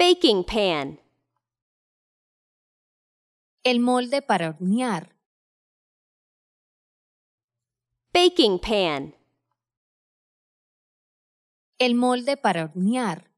Baking pan. El molde para hornear. Baking pan. El molde para hornear.